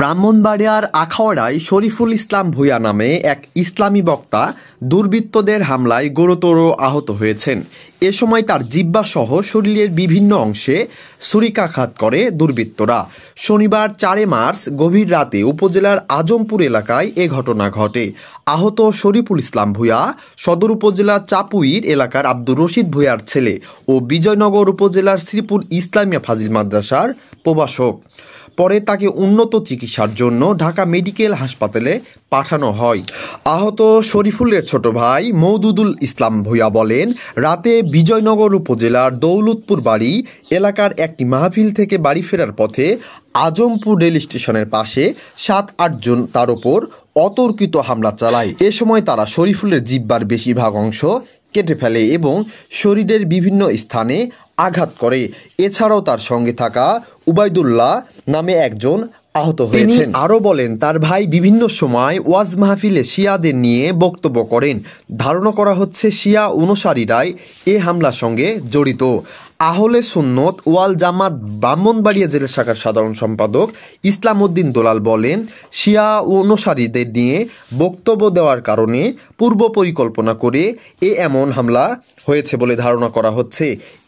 ব্রাহ্মণবাড়িয়ার আখাওয়াড়ায় শরীফুল ইসলাম ভূয়া নামে এক ইসলামী বক্তা দুর্বৃত্তদের হামলায় গুরুতর আহত হয়েছেন এ সময় তার জিব্বাসহ শরীরের বিভিন্ন অংশে ছুরিকাঘাত করে দুর্বৃত্তরা শনিবার চারে মার্চ গভীর রাতে উপজেলার আজমপুর এলাকায় এ ঘটনা ঘটে আহত শরীফুল ইসলাম ভূঁইয়া সদর উপজেলা চাপুইর এলাকার আব্দুর রশিদ ভূঁইয়ার ছেলে ও বিজয়নগর উপজেলার শ্রীপুর ইসলামিয়া ফাজিল মাদ্রাসার প্রবাসক পরে তাকে উন্নত চিকিৎসার জন্য ঢাকা মেডিকেল হাসপাতালে পাঠানো হয় আহত শরীফুলের ছোট ভাই মৌদুদুল ইসলাম ভূয়া বলেন রাতে বিজয়নগর উপজেলার দৌলতপুর বাড়ি এলাকার একটি মাহফিল থেকে বাড়ি ফেরার পথে আজমপুর রেল স্টেশনের পাশে সাত আটজন তার ওপর অতর্কিত হামলা চালায় এ সময় তারা শরীফুলের জিব্বার বেশিরভাগ অংশ কেটে ফেলে এবং শরীরের বিভিন্ন স্থানে আঘাত করে এছাড়াও তার সঙ্গে থাকা উবায়দুল্লাহ নামে একজন আহত হয়েছেন আরও বলেন তার ভাই বিভিন্ন সময় ওয়াজ মাহফিলে শিয়াদের নিয়ে বক্তব্য করেন ধারণা করা হচ্ছে শিয়া অনুসারীরাই এ হামলার সঙ্গে জড়িত আহলে সুন্নত ওয়াল জামাত ব্রাহ্মণবাড়িয়া জেলা শাখার সাধারণ সম্পাদক ইসলাম উদ্দিন দোলাল বলেন শিয়া অনুসারীদের নিয়ে বক্তব্য দেওয়ার কারণে পূর্ব পরিকল্পনা করে এ এমন হামলা হয়েছে বলে ধারণা করা হচ্ছে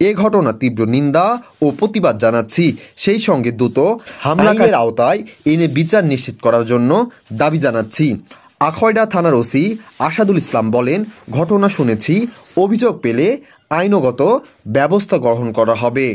এ ঘটনা তীব্র নিন্দা ও প্রতিবাদ জানাচ্ছি সেই সঙ্গে দ্রুত হামলাকারীর আওতায় মামলায় এনে বিচার নিশ্চিত করার জন্য দাবি জানাচ্ছি আখয়ডা থানার ওসি আসাদুল ইসলাম বলেন ঘটনা শুনেছি অভিযোগ পেলে আইনগত ব্যবস্থা গ্রহণ করা হবে